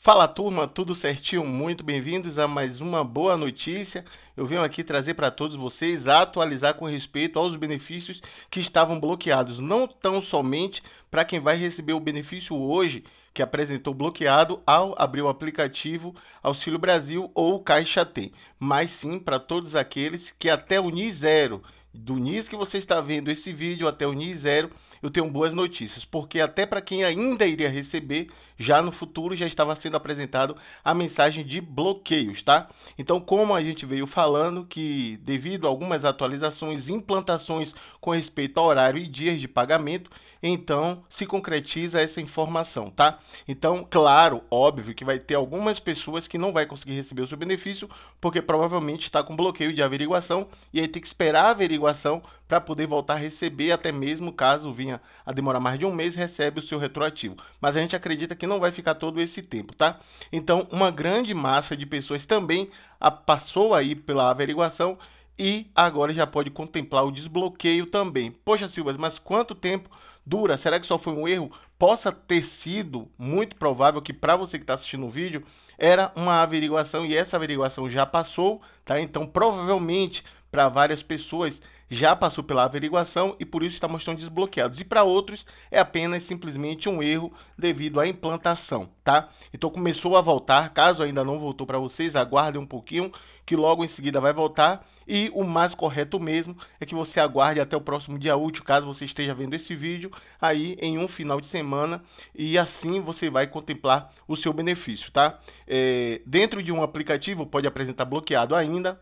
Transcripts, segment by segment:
Fala turma, tudo certinho? Muito bem-vindos a mais uma boa notícia. Eu venho aqui trazer para todos vocês atualizar com respeito aos benefícios que estavam bloqueados, não tão somente para quem vai receber o benefício hoje, que apresentou bloqueado ao abrir o aplicativo Auxílio Brasil ou Caixa Tem, mas sim para todos aqueles que até o NI zero, do NIS que você está vendo esse vídeo até o NI zero eu tenho boas notícias, porque até para quem ainda iria receber, já no futuro já estava sendo apresentado a mensagem de bloqueios, tá? Então, como a gente veio falando que devido a algumas atualizações, implantações com respeito ao horário e dias de pagamento, então se concretiza essa informação, tá? Então, claro, óbvio que vai ter algumas pessoas que não vai conseguir receber o seu benefício, porque provavelmente está com bloqueio de averiguação e aí tem que esperar a averiguação para poder voltar a receber até mesmo caso vir vinha a demorar mais de um mês, recebe o seu retroativo. Mas a gente acredita que não vai ficar todo esse tempo, tá? Então, uma grande massa de pessoas também ah, passou aí pela averiguação e agora já pode contemplar o desbloqueio também. Poxa, Silvas, mas quanto tempo dura? Será que só foi um erro? Possa ter sido muito provável que para você que está assistindo o vídeo era uma averiguação e essa averiguação já passou, tá? Então, provavelmente para várias pessoas já passou pela averiguação e por isso está mostrando desbloqueados. E para outros é apenas simplesmente um erro devido à implantação, tá? Então começou a voltar, caso ainda não voltou para vocês, aguardem um pouquinho que logo em seguida vai voltar. E o mais correto mesmo é que você aguarde até o próximo dia útil, caso você esteja vendo esse vídeo aí em um final de semana e assim você vai contemplar o seu benefício, tá? É, dentro de um aplicativo pode apresentar bloqueado ainda,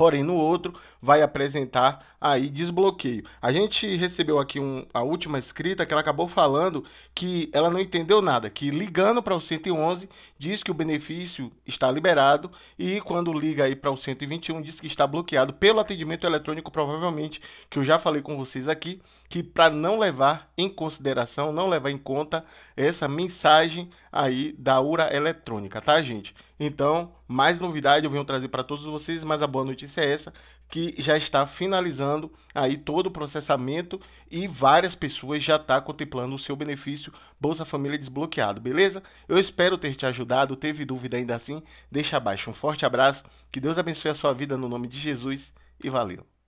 porém no outro vai apresentar aí desbloqueio. A gente recebeu aqui um, a última escrita que ela acabou falando que ela não entendeu nada, que ligando para o 111 diz que o benefício está liberado e quando liga aí para o 121 diz que está bloqueado pelo atendimento eletrônico, provavelmente que eu já falei com vocês aqui, que para não levar em consideração, não levar em conta essa mensagem aí da URA eletrônica, tá, gente? Então, mais novidade eu venho trazer para todos vocês, mas a boa notícia é essa, que já está finalizando aí todo o processamento e várias pessoas já estão tá contemplando o seu benefício Bolsa Família desbloqueado, beleza? Eu espero ter te ajudado, teve dúvida ainda assim? Deixa abaixo, um forte abraço, que Deus abençoe a sua vida no nome de Jesus e valeu!